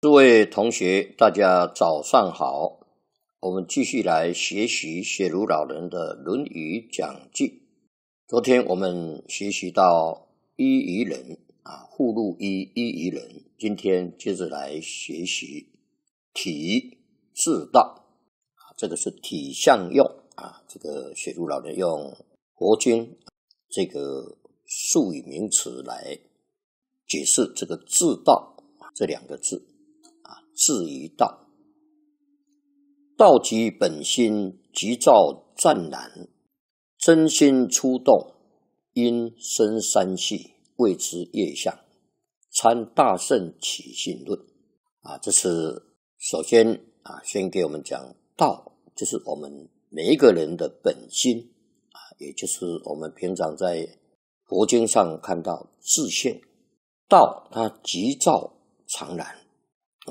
诸位同学，大家早上好。我们继续来学习雪庐老人的《论语讲记》。昨天我们学习到“一于人”啊，“互入一于人”。今天接着来学习“体自道”啊，这个是体相用啊。这个雪庐老人用佛经这个术语名词来解释这个“自道”这两个字。至于道，道即本心，即造湛然，真心出动，因生三气，谓之业相。参《大圣起信论》啊，这是首先啊，先给我们讲道，就是我们每一个人的本心啊，也就是我们平常在佛经上看到自性道，它即造常然。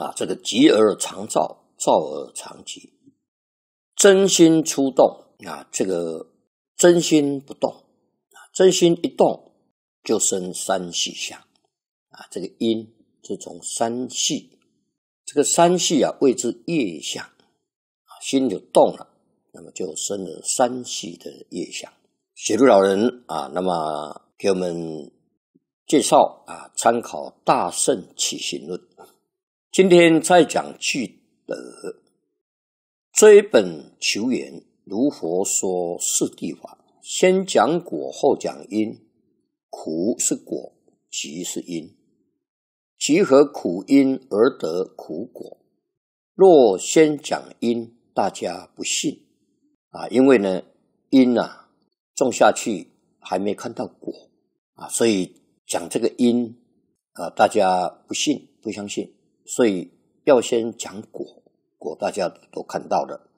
啊，这个吉而常躁，躁而常吉。真心出动啊，这个真心不动啊，真心一动就生三系相啊，这个因是从三系，这个三系啊谓之业相啊，心就动了，那么就生了三系的业相。写入老人啊，那么给我们介绍啊，参考《大圣起行论》。今天再讲积德，追本求源，如佛说四谛法，先讲果后讲因，苦是果，集是因，集合苦因而得苦果。若先讲因，大家不信啊，因为呢，因啊，种下去还没看到果啊，所以讲这个因啊，大家不信，不相信。所以要先讲果，果大家都看到了。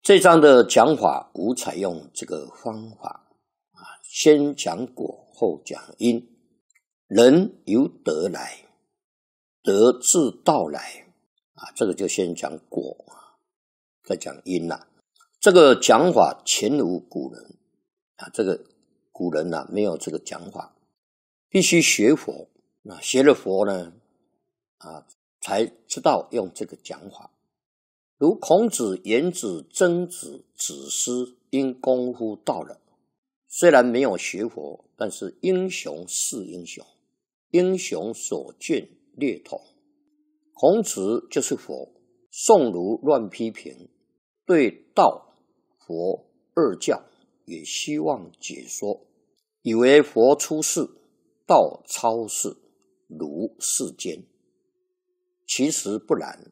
这章的讲法，无采用这个方法啊，先讲果后讲因。人由德来，德自道来啊，这个就先讲果，再讲因呐。这个讲法前无古人啊，这个古人啊、没有这个讲法，必须学佛。那学了佛呢，啊。才知道用这个讲法，如孔子、颜子、曾子、子思，因功夫到了，虽然没有学佛，但是英雄是英雄，英雄所见略同。孔子就是佛，宋儒乱批评，对道、佛二教也希望解说，以为佛出世，道超世，儒世间。其实不然，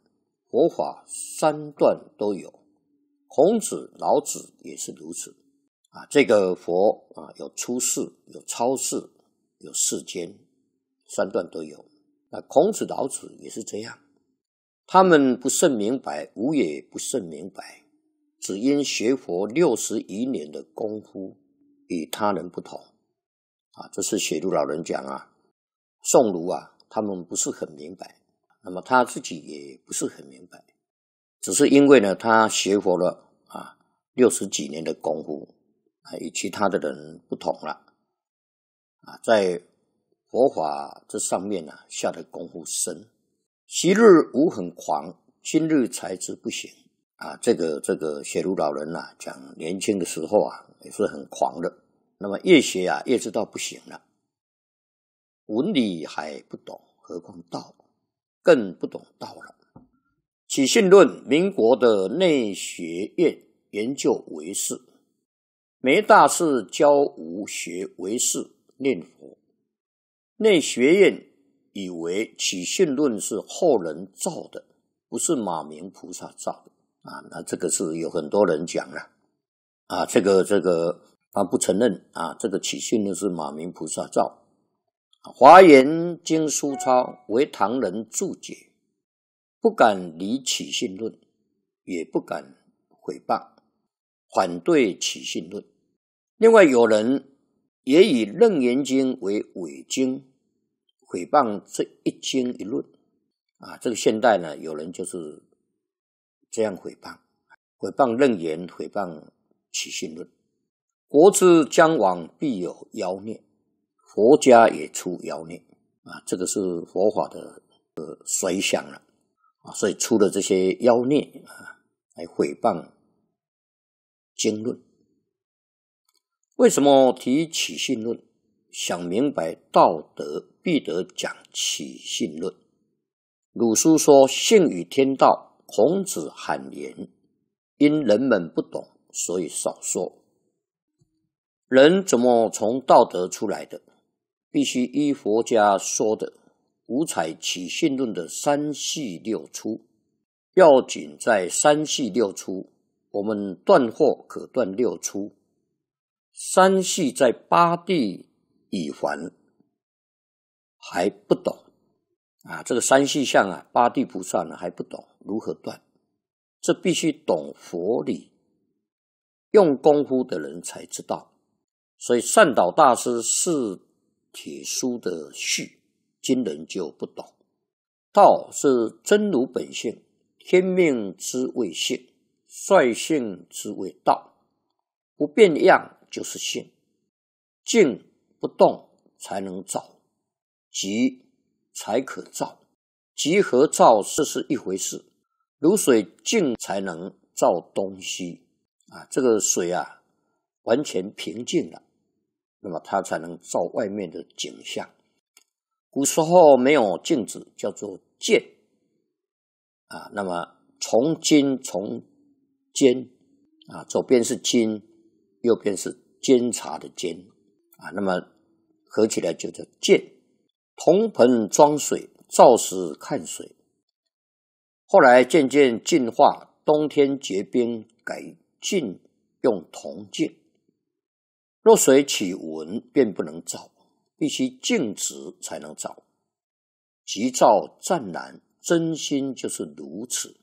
佛法三段都有，孔子、老子也是如此啊。这个佛啊，有出世、有超世、有世间，三段都有。那孔子、老子也是这样，他们不甚明白，吾也不甚明白，只因学佛六十余年的功夫与他人不同啊。这是雪庐老人讲啊，宋儒啊，他们不是很明白。那么他自己也不是很明白，只是因为呢，他学佛了啊，六十几年的功夫啊，与其他的人不同了啊，在佛法这上面呢，下的功夫深。昔日无很狂，今日才知不行啊！这个这个血如老人呐，讲年轻的时候啊，也是很狂的。那么越学啊，越知道不行了。文理还不懂，何况道？更不懂道了。起信论，民国的内学院研究为是，梅大师教无学为是念佛。内学院以为起信论是后人造的，不是马明菩萨造的啊。那这个是有很多人讲了啊，这个这个他不承认啊，这个起信论是马明菩萨造。华严经书抄为唐人注解，不敢离起信论，也不敢诽谤，反对起信论。另外有人也以楞严经为伪经，诽谤这一经一论。啊，这个现代呢，有人就是这样诽谤，诽谤楞严，诽谤起信论。国之将亡，必有妖孽。佛家也出妖孽啊，这个是佛法的呃衰相了啊，所以出了这些妖孽啊，来诽谤经论。为什么提起信论？想明白道德，必得讲起信论。鲁书说：“信与天道。”孔子罕言，因人们不懂，所以少说。人怎么从道德出来的？必须依佛家说的五彩起信论的三系六出，要紧在三系六出。我们断惑可断六出，三系在八地已还还不懂啊。这个三系相啊，八地菩萨呢还不懂如何断，这必须懂佛理，用功夫的人才知道。所以善导大师是。《铁书》的序，今人就不懂。道是真如本性，天命之谓性，率性之谓道，不变样就是性。静不动才能造，急才可造。急和造，这是一回事。如水静才能造东西啊，这个水啊，完全平静了。那么它才能照外面的景象。古时候没有镜子，叫做鉴啊。那么从金从监啊，左边是金，右边是监察的监啊。那么合起来就叫鉴。铜盆装水，照时看水。后来渐渐进化，冬天结冰，改进用铜镜。若水起纹，便不能照；必须静止才能照。急躁湛难，真心就是如此。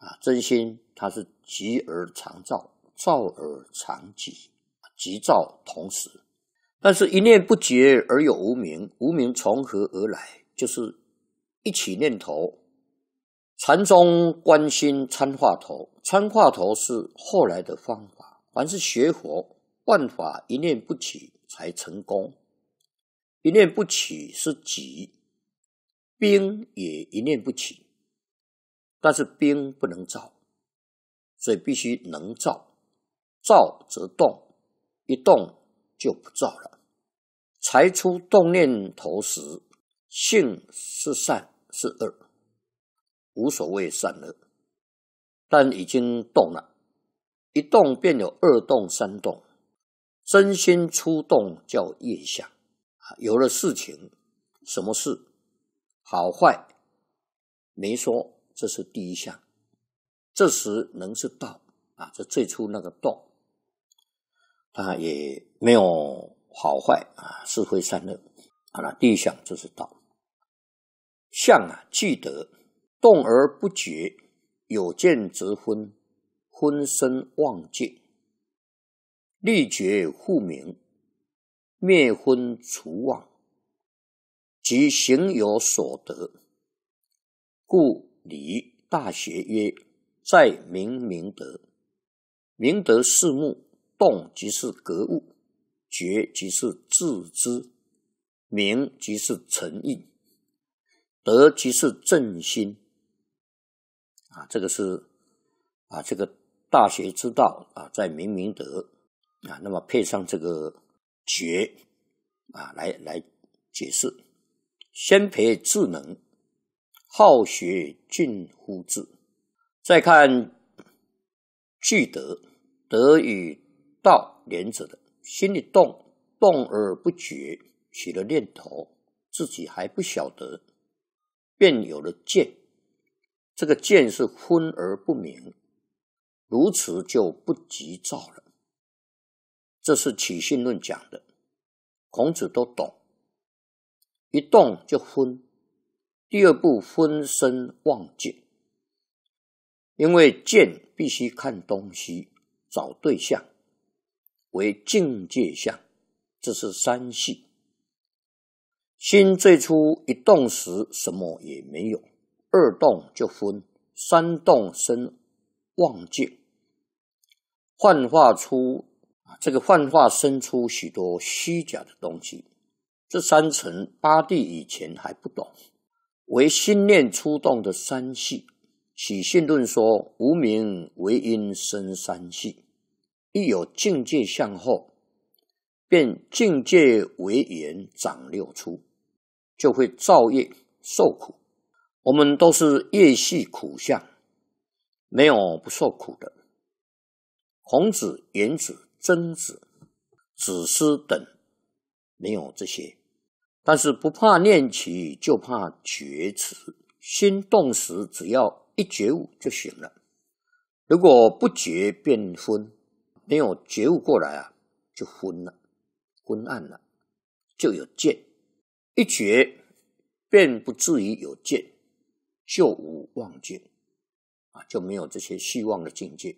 啊，真心它是急而常照，照而常急，急躁同时。但是，一念不绝而有无名，无名从何而来？就是一起念头。禅宗观心参化头，参化头是后来的方法。凡是学佛。办法一念不起才成功，一念不起是己，兵也一念不起，但是兵不能造，所以必须能造，造则动，一动就不造了。才出动念头时，性是善是恶无所谓善恶，但已经动了，一动便有二动三动。真心出动叫业相啊，有了事情，什么事，好坏，没说，这是第一项。这时能是道，啊，这最初那个道，它也没有好坏啊，是非善恶，啊，那第一项就是道。相啊，记得，动而不觉，有见则昏，昏生妄见。立绝复明，灭昏除妄，即行有所得。故礼大学曰：“在明明德，明德是目，动即是格物，觉即是自知，明即是诚意，德即是正心。”啊，这个是啊，这个大学之道啊，在明明德。啊，那么配上这个觉啊，来来解释。先培智能，好学近乎智。再看具德，德与道连着的，心里动动而不觉，起了念头，自己还不晓得，便有了见。这个见是昏而不明，如此就不急躁了。这是起信论讲的，孔子都懂。一动就昏，第二步昏身望见，因为见必须看东西，找对象，为境界相，这是三性。心最初一动时，什么也没有；二动就昏，三动生妄见，幻化出。这个幻化生出许多虚假的东西。这三层八地以前还不懂，唯心念出动的三系，起信论说无名为因生三系，一有境界向后，便境界为缘长六出，就会造业受苦。我们都是业系苦相，没有不受苦的。孔子、颜子。曾子、子思等，没有这些，但是不怕念起，就怕觉迟。心动时，只要一觉悟就行了。如果不觉便昏，没有觉悟过来啊，就昏了，昏暗了，就有见。一觉便不至于有见，就无妄见啊，就没有这些希望的境界。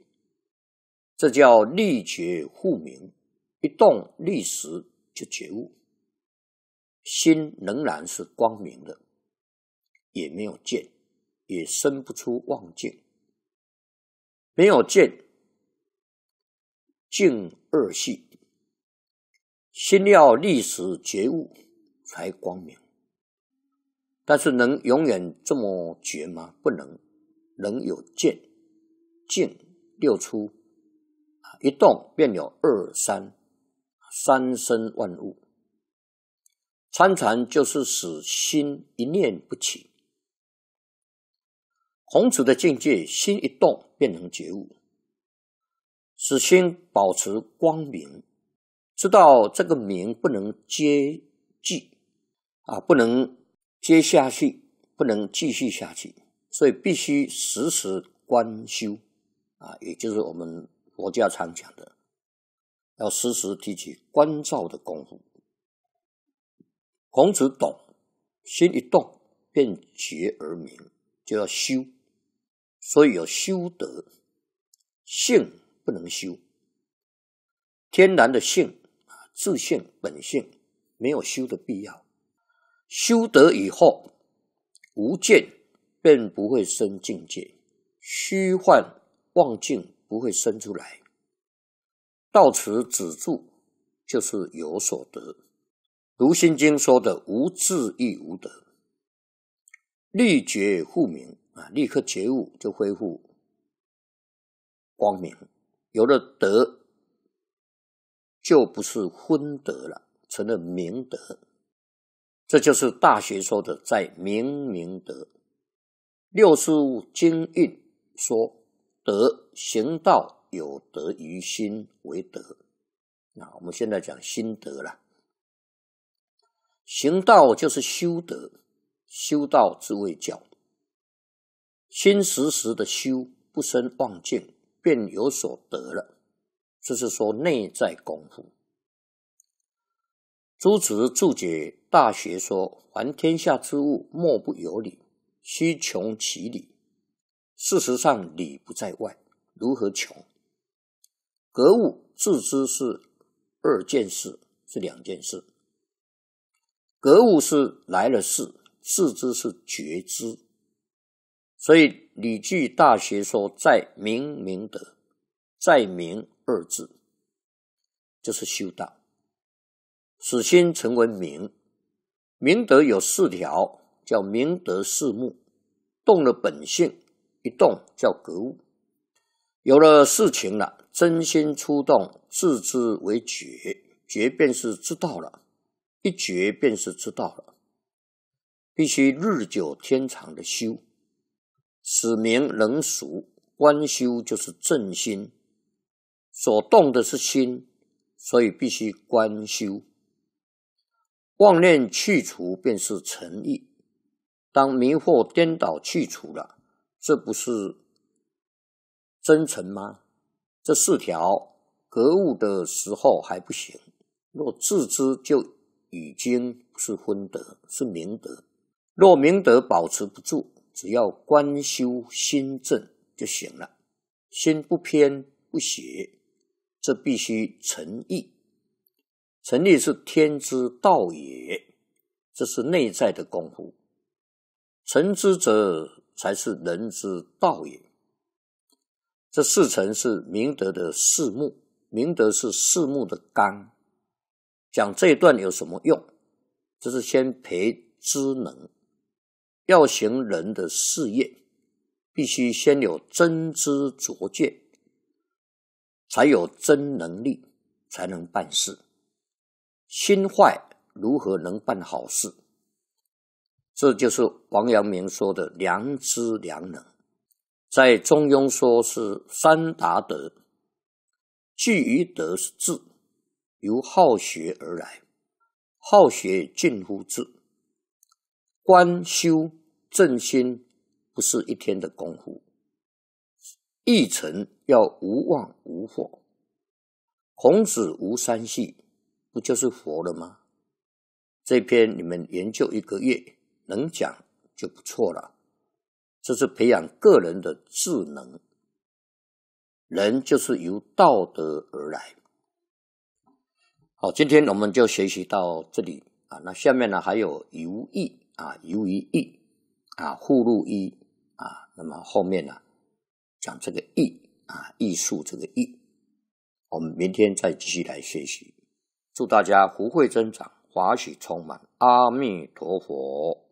这叫立觉护明，一动立时就觉悟，心仍然是光明的，也没有见，也生不出妄见，没有见，净二系。心要立时觉悟才光明，但是能永远这么觉吗？不能，能有见，静六出。一动便有二三，三生万物。参禅就是使心一念不起，红子的境界，心一动便能觉悟，使心保持光明，知道这个明不能接继，啊，不能接下去，不能继续下去，所以必须时时观修，啊，也就是我们。国家常讲的，要时时提起关照的功夫。孔子懂，心一动便觉而明，就要修，所以要修德。性不能修，天然的性啊，自性本性没有修的必要。修德以后，无见便不会生境界，虚幻忘境。不会生出来，到此止住，就是有所得。《如心经》说的“无智亦无得”，立觉复明啊！立刻觉悟就恢复光明，有了德，就不是昏德了，成了明德。这就是《大学》说的“在明明德”。《六书经韵》说。德行道有德于心为德，那我们现在讲心得了。行道就是修德，修道之谓教。心时时的修，不生妄见，便有所得了，这是说内在功夫。朱子注解《大学》说：“凡天下之物，莫不有理，须穷其理。”事实上，理不在外，如何穷？格物致知是二件事，是两件事。格物是来了事，致知是觉知。所以《礼记·大学》说：“在明明德，在明二字，就是修道。使心成为明，明德有四条，叫明德四目，动了本性。”一动叫格物，有了事情了，真心出动，自知为觉，觉便是知道了，一觉便是知道了。必须日久天长的修，使明能熟，观修就是正心，所动的是心，所以必须观修，妄念去除便是诚意，当迷惑颠倒去除了。这不是真诚吗？这四条格物的时候还不行，若自知就已经是昏德，是明德。若明德保持不住，只要观修心正就行了。心不偏不邪，这必须诚意。诚意是天之道也，这是内在的功夫。诚之者才是人之道也。这四层是明德的四目，明德是四目的纲。讲这一段有什么用？就是先培知能，要行人的事业，必须先有真知灼见，才有真能力，才能办事。心坏，如何能办好事？这就是王阳明说的良知良能，在《中庸》说是三达德，聚于德智，由好学而来，好学近乎智。观修正心不是一天的功夫，一成要无妄无惑。孔子无三系，不就是佛了吗？这篇你们研究一个月。能讲就不错了，这是培养个人的智能。人就是由道德而来。好，今天我们就学习到这里啊。那下面呢还有由义啊，由于义啊，护录一啊。那么后面呢讲这个义啊，艺术这个义，我们明天再继续来学习。祝大家福慧增长，华喜充满。阿弥陀佛。